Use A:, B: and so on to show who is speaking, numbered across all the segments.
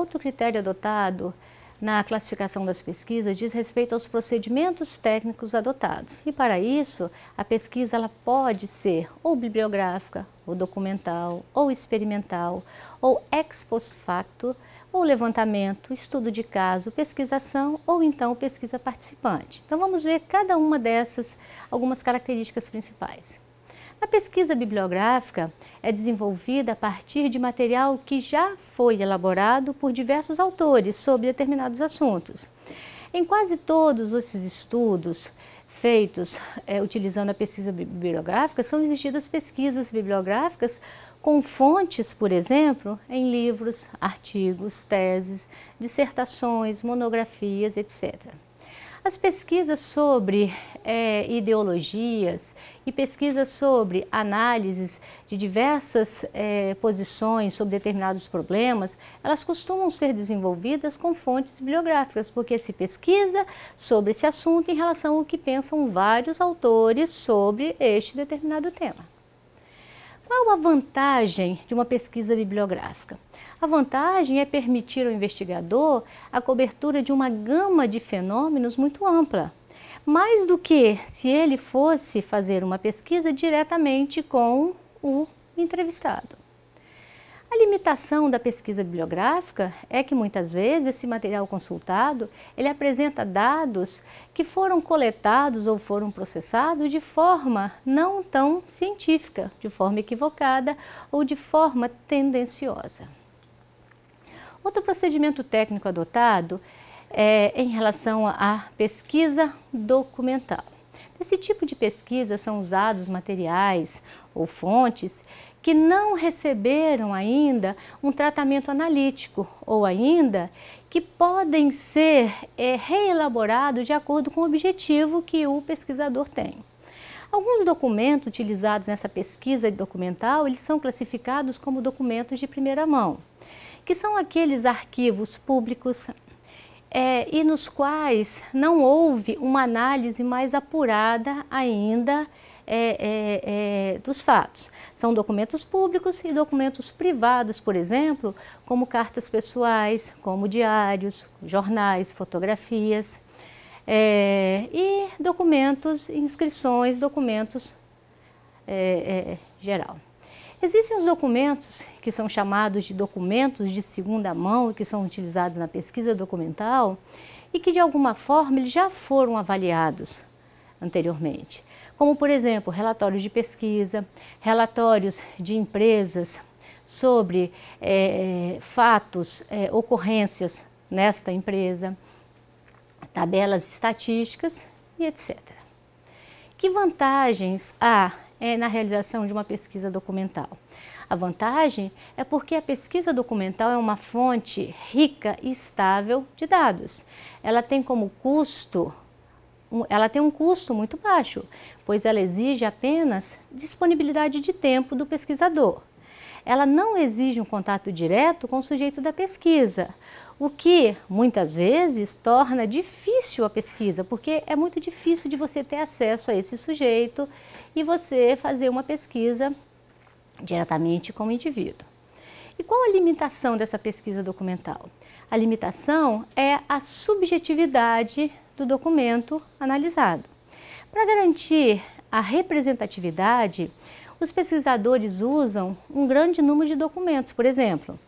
A: Outro critério adotado na classificação das pesquisas diz respeito aos procedimentos técnicos adotados. E para isso, a pesquisa ela pode ser ou bibliográfica, ou documental, ou experimental, ou ex post facto, ou levantamento, estudo de caso, pesquisação ou então pesquisa participante. Então vamos ver cada uma dessas algumas características principais. A pesquisa bibliográfica é desenvolvida a partir de material que já foi elaborado por diversos autores sobre determinados assuntos. Em quase todos esses estudos feitos é, utilizando a pesquisa bibliográfica, são exigidas pesquisas bibliográficas com fontes, por exemplo, em livros, artigos, teses, dissertações, monografias, etc. As pesquisas sobre é, ideologias e pesquisas sobre análises de diversas é, posições sobre determinados problemas, elas costumam ser desenvolvidas com fontes bibliográficas, porque se pesquisa sobre esse assunto em relação ao que pensam vários autores sobre este determinado tema. Qual a vantagem de uma pesquisa bibliográfica? A vantagem é permitir ao investigador a cobertura de uma gama de fenômenos muito ampla, mais do que se ele fosse fazer uma pesquisa diretamente com o entrevistado. A limitação da pesquisa bibliográfica é que muitas vezes esse material consultado, ele apresenta dados que foram coletados ou foram processados de forma não tão científica, de forma equivocada ou de forma tendenciosa. Outro procedimento técnico adotado é em relação à pesquisa documental. Nesse tipo de pesquisa são usados materiais ou fontes que não receberam ainda um tratamento analítico ou ainda que podem ser é, reelaborados de acordo com o objetivo que o pesquisador tem. Alguns documentos utilizados nessa pesquisa documental, eles são classificados como documentos de primeira mão que são aqueles arquivos públicos é, e nos quais não houve uma análise mais apurada ainda é, é, é, dos fatos. São documentos públicos e documentos privados, por exemplo, como cartas pessoais, como diários, jornais, fotografias é, e documentos, inscrições, documentos é, geral. Existem os documentos que são chamados de documentos de segunda mão, que são utilizados na pesquisa documental e que, de alguma forma, eles já foram avaliados anteriormente. Como, por exemplo, relatórios de pesquisa, relatórios de empresas sobre é, fatos, é, ocorrências nesta empresa, tabelas estatísticas e etc. Que vantagens há é, na realização de uma pesquisa documental. A vantagem é porque a pesquisa documental é uma fonte rica e estável de dados. Ela tem como custo ela tem um custo muito baixo, pois ela exige apenas disponibilidade de tempo do pesquisador ela não exige um contato direto com o sujeito da pesquisa, o que muitas vezes torna difícil a pesquisa, porque é muito difícil de você ter acesso a esse sujeito e você fazer uma pesquisa diretamente com o indivíduo. E qual a limitação dessa pesquisa documental? A limitação é a subjetividade do documento analisado. Para garantir a representatividade, os pesquisadores usam um grande número de documentos, por exemplo,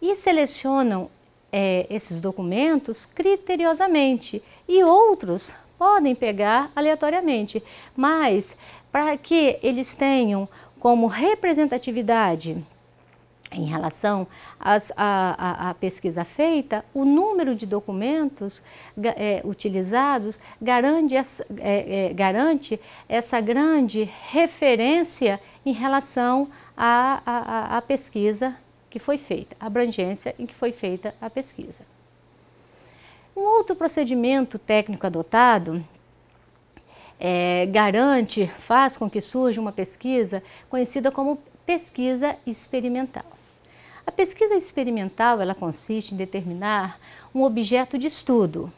A: e selecionam é, esses documentos criteriosamente e outros podem pegar aleatoriamente, mas para que eles tenham como representatividade em relação à pesquisa feita, o número de documentos é, utilizados garante essa, é, é, garante essa grande referência em relação à pesquisa que foi feita, a abrangência em que foi feita a pesquisa. Um outro procedimento técnico adotado é, garante, faz com que surja uma pesquisa conhecida como pesquisa experimental. A pesquisa experimental ela consiste em determinar um objeto de estudo.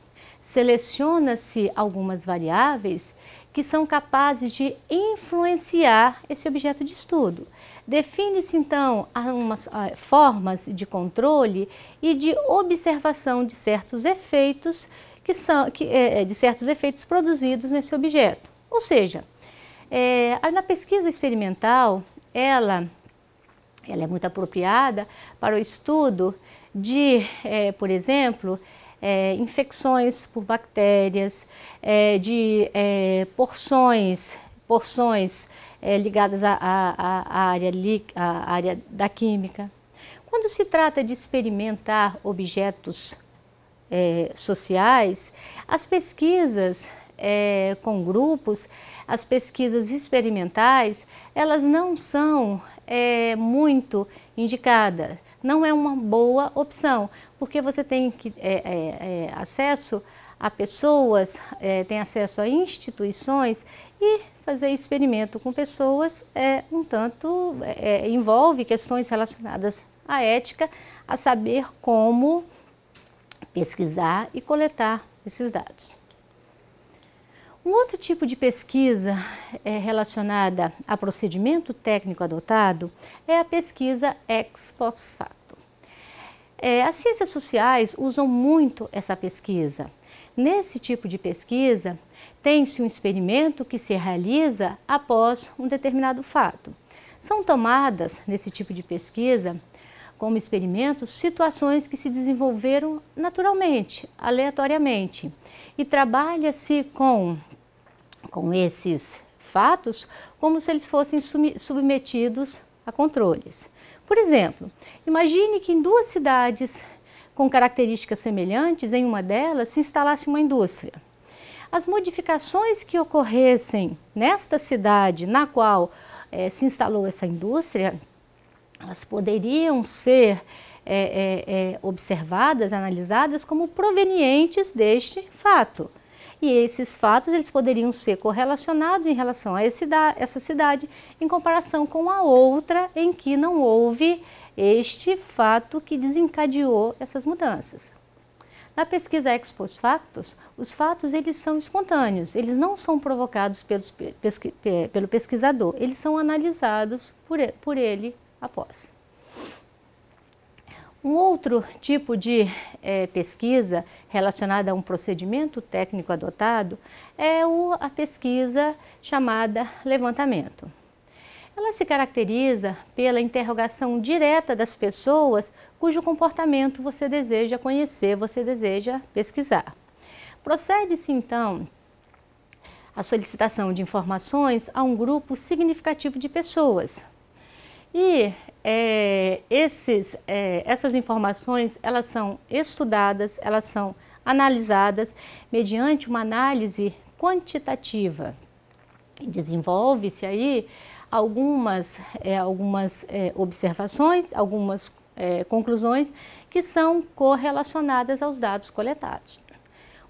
A: Seleciona-se algumas variáveis que são capazes de influenciar esse objeto de estudo. Define-se então algumas formas de controle e de observação de certos efeitos que são que, é, é de certos efeitos produzidos nesse objeto. Ou seja, é, na pesquisa experimental, ela ela é muito apropriada para o estudo de, é, por exemplo, é, infecções por bactérias, é, de porções, porções ligadas à, à, à, área li, à área da química. Quando se trata de experimentar objetos sociais, as pesquisas é, com grupos, as pesquisas experimentais, elas não são é, muito indicadas, não é uma boa opção, porque você tem que, é, é, é acesso a pessoas, é, tem acesso a instituições e fazer experimento com pessoas é um tanto envolve questões relacionadas à ética, a saber como pesquisar e coletar esses dados. Um outro tipo de pesquisa é, relacionada a procedimento técnico adotado é a pesquisa ex post facto. É, as ciências sociais usam muito essa pesquisa. Nesse tipo de pesquisa, tem-se um experimento que se realiza após um determinado fato. São tomadas, nesse tipo de pesquisa, como experimentos, situações que se desenvolveram naturalmente, aleatoriamente. E trabalha-se com com esses fatos como se eles fossem submetidos a controles. Por exemplo, imagine que em duas cidades com características semelhantes, em uma delas se instalasse uma indústria. As modificações que ocorressem nesta cidade na qual eh, se instalou essa indústria, elas poderiam ser eh, eh, observadas, analisadas como provenientes deste fato e esses fatos eles poderiam ser correlacionados em relação a essa cidade em comparação com a outra em que não houve este fato que desencadeou essas mudanças. Na pesquisa ex post factos, os fatos eles são espontâneos, eles não são provocados pelos, pesqui, pelo pesquisador, eles são analisados por, por ele após. Um outro tipo de é, pesquisa relacionada a um procedimento técnico adotado é o, a pesquisa chamada levantamento. Ela se caracteriza pela interrogação direta das pessoas cujo comportamento você deseja conhecer, você deseja pesquisar. Procede-se então a solicitação de informações a um grupo significativo de pessoas, e é, esses, é, essas informações elas são estudadas, elas são analisadas mediante uma análise quantitativa. Desenvolve-se aí algumas, é, algumas é, observações, algumas é, conclusões que são correlacionadas aos dados coletados.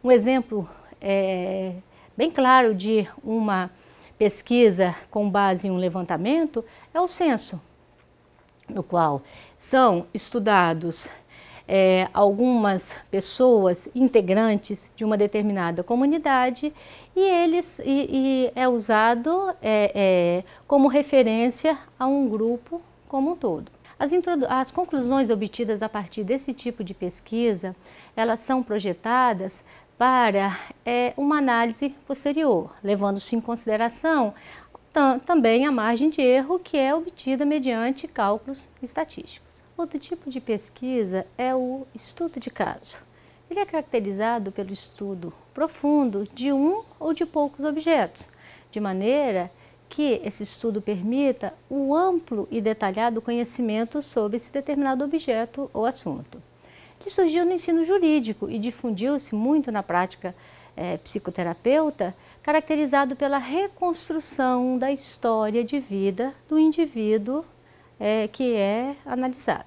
A: Um exemplo é, bem claro de uma pesquisa com base em um levantamento é o censo no qual são estudados é, algumas pessoas integrantes de uma determinada comunidade e eles e, e é usado é, é, como referência a um grupo como um todo. As, as, conclusões obtidas a partir desse tipo de pesquisa, elas são projetadas para é, uma análise posterior, levando-se em consideração também a margem de erro que é obtida mediante cálculos estatísticos. Outro tipo de pesquisa é o estudo de caso. Ele é caracterizado pelo estudo profundo de um ou de poucos objetos, de maneira que esse estudo permita o amplo e detalhado conhecimento sobre esse determinado objeto ou assunto. que surgiu no ensino jurídico e difundiu-se muito na prática é, psicoterapeuta, caracterizado pela reconstrução da história de vida do indivíduo é, que é analisado.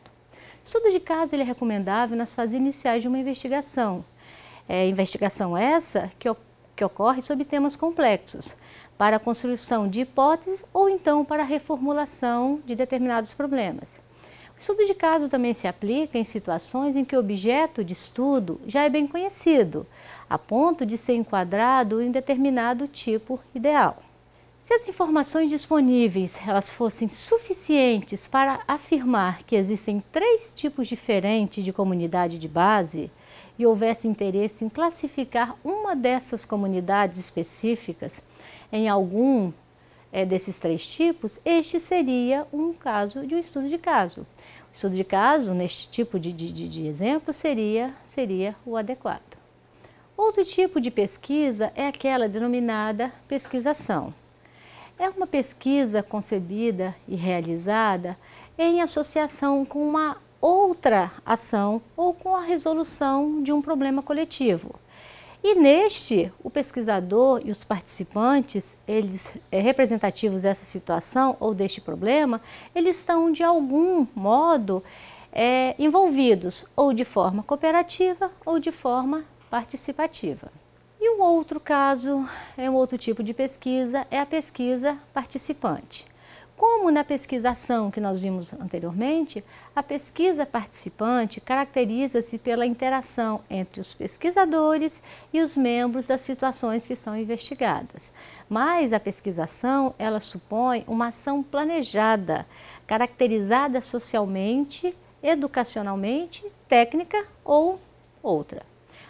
A: Estudo de caso ele é recomendável nas fases iniciais de uma investigação. É, investigação essa que, que ocorre sobre temas complexos, para a construção de hipóteses ou então para a reformulação de determinados problemas. Estudo de caso também se aplica em situações em que o objeto de estudo já é bem conhecido, a ponto de ser enquadrado em determinado tipo ideal. Se as informações disponíveis elas fossem suficientes para afirmar que existem três tipos diferentes de comunidade de base e houvesse interesse em classificar uma dessas comunidades específicas em algum é, desses três tipos, este seria um caso de um estudo de caso estudo de caso, neste tipo de, de, de exemplo, seria, seria o adequado. Outro tipo de pesquisa é aquela denominada pesquisação. É uma pesquisa concebida e realizada em associação com uma outra ação ou com a resolução de um problema coletivo. E neste, o pesquisador e os participantes, eles eh, representativos dessa situação ou deste problema, eles estão de algum modo é, envolvidos ou de forma cooperativa ou de forma participativa. E um outro caso, é um outro tipo de pesquisa, é a pesquisa participante. Como na pesquisação que nós vimos anteriormente, a pesquisa participante caracteriza-se pela interação entre os pesquisadores e os membros das situações que são investigadas. Mas a pesquisação, ela supõe uma ação planejada, caracterizada socialmente, educacionalmente, técnica ou outra.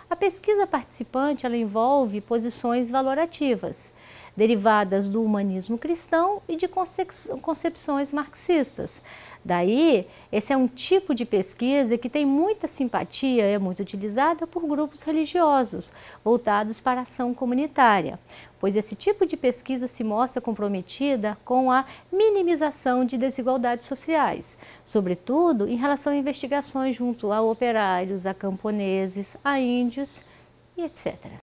A: A pesquisa participante, ela envolve posições valorativas, derivadas do humanismo cristão e de concepções marxistas. Daí, esse é um tipo de pesquisa que tem muita simpatia, é muito utilizada por grupos religiosos voltados para a ação comunitária, pois esse tipo de pesquisa se mostra comprometida com a minimização de desigualdades sociais, sobretudo em relação a investigações junto a operários, a camponeses, a índios e etc.